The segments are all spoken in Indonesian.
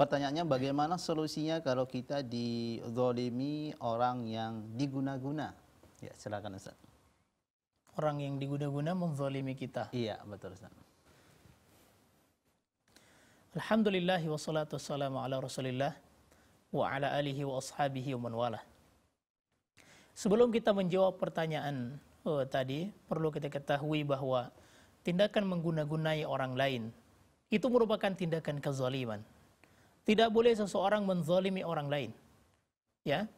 Pertanyaannya bagaimana solusinya kalau kita dizolimi orang yang diguna-guna? Ya, silakan Ustaz. Orang yang diguna-guna menzolimi kita. Iya, betul Ustaz. Alhamdulillah wassalatu wassalamu ala rasulillah wa ala alihi wa ashabihi wa man wala. Sebelum kita menjawab pertanyaan oh, tadi, perlu kita ketahui bahwa tindakan mengguna-gunai orang lain itu merupakan tindakan kezaliman tidak boleh seseorang menzalimi orang lain. Ya.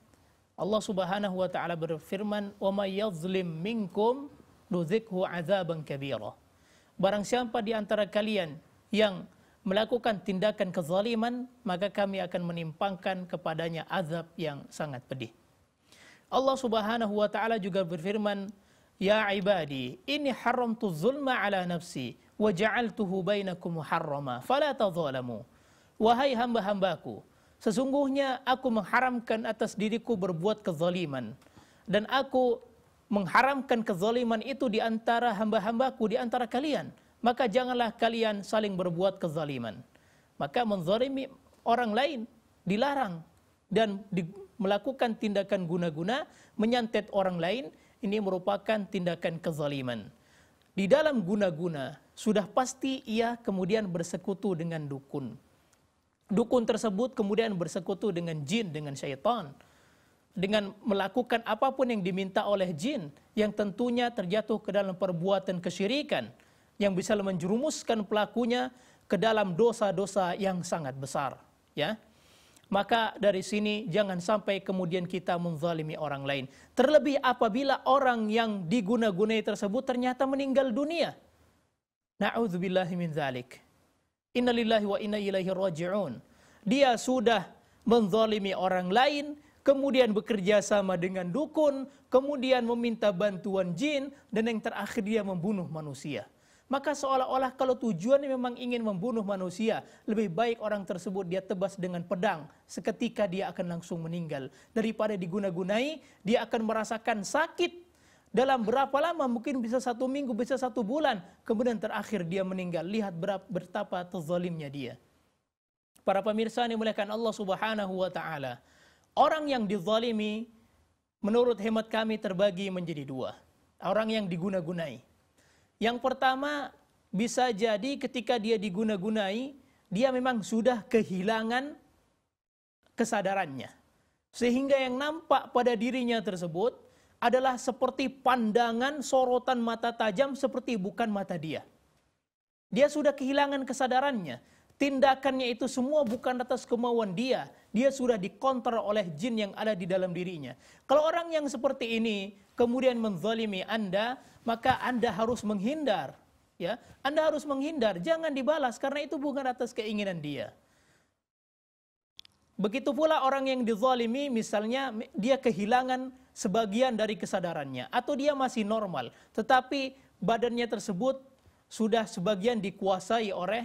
Allah Subhanahu wa taala berfirman, "Wa may yazlim minkum nudzikhu azaban kabira." Barang siapa di antara kalian yang melakukan tindakan kezaliman, maka kami akan menimpangkan kepadanya azab yang sangat pedih. Allah Subhanahu wa taala juga berfirman, "Ya ibadi, ini haramtu zulma ala nafsi wa ja'altuhu bainakum muharrama, fala tadzalamu." Wahai hamba-hambaku, sesungguhnya aku mengharamkan atas diriku berbuat kezaliman. Dan aku mengharamkan kezaliman itu di antara hamba-hambaku, di antara kalian. Maka janganlah kalian saling berbuat kezaliman. Maka menzalimi orang lain dilarang. Dan di, melakukan tindakan guna-guna, menyantet orang lain, ini merupakan tindakan kezaliman. Di dalam guna-guna, sudah pasti ia kemudian bersekutu dengan dukun dukun tersebut kemudian bersekutu dengan jin, dengan syaitan. Dengan melakukan apapun yang diminta oleh jin yang tentunya terjatuh ke dalam perbuatan kesyirikan yang bisa menjerumuskan pelakunya ke dalam dosa-dosa yang sangat besar, ya. Maka dari sini jangan sampai kemudian kita menzalimi orang lain. Terlebih apabila orang yang diguna-gunai tersebut ternyata meninggal dunia. Na'udzubillahimin zalik innalillahi wa inna ilaihi raji'un. Dia sudah menzalimi orang lain, kemudian bekerja sama dengan dukun, kemudian meminta bantuan jin, dan yang terakhir dia membunuh manusia. Maka seolah-olah kalau tujuannya memang ingin membunuh manusia, lebih baik orang tersebut dia tebas dengan pedang seketika dia akan langsung meninggal. Daripada diguna-gunai, dia akan merasakan sakit dalam berapa lama mungkin bisa satu minggu bisa satu bulan kemudian terakhir dia meninggal lihat berapa betapa terzalimnya dia para pemirsa yang dimuliakan Allah Subhanahu wa taala orang yang dizalimi menurut hemat kami terbagi menjadi dua orang yang diguna-gunai yang pertama bisa jadi ketika dia diguna-gunai dia memang sudah kehilangan kesadarannya sehingga yang nampak pada dirinya tersebut adalah seperti pandangan sorotan mata tajam seperti bukan mata dia. Dia sudah kehilangan kesadarannya. Tindakannya itu semua bukan atas kemauan dia. Dia sudah dikontrol oleh jin yang ada di dalam dirinya. Kalau orang yang seperti ini kemudian menzalimi Anda, maka Anda harus menghindar. Ya, Anda harus menghindar, jangan dibalas karena itu bukan atas keinginan dia. Begitu pula orang yang dizalimi misalnya dia kehilangan sebagian dari kesadarannya atau dia masih normal tetapi badannya tersebut sudah sebagian dikuasai oleh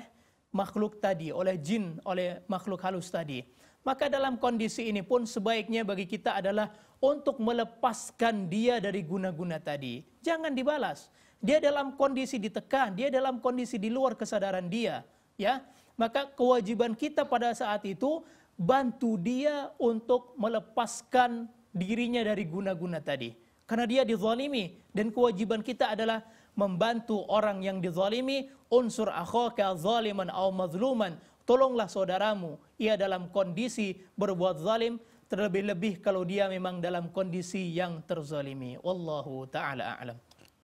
makhluk tadi, oleh jin, oleh makhluk halus tadi. Maka dalam kondisi ini pun sebaiknya bagi kita adalah untuk melepaskan dia dari guna-guna tadi. Jangan dibalas. Dia dalam kondisi ditekan, dia dalam kondisi di luar kesadaran dia, ya. Maka kewajiban kita pada saat itu bantu dia untuk melepaskan dirinya dari guna-guna tadi. Karena dia dizalimi dan kewajiban kita adalah membantu orang yang dizalimi unsur akhaka zaliman au mazluman tolonglah saudaramu ia dalam kondisi berbuat zalim terlebih-lebih kalau dia memang dalam kondisi yang terzalimi wallahu taala alam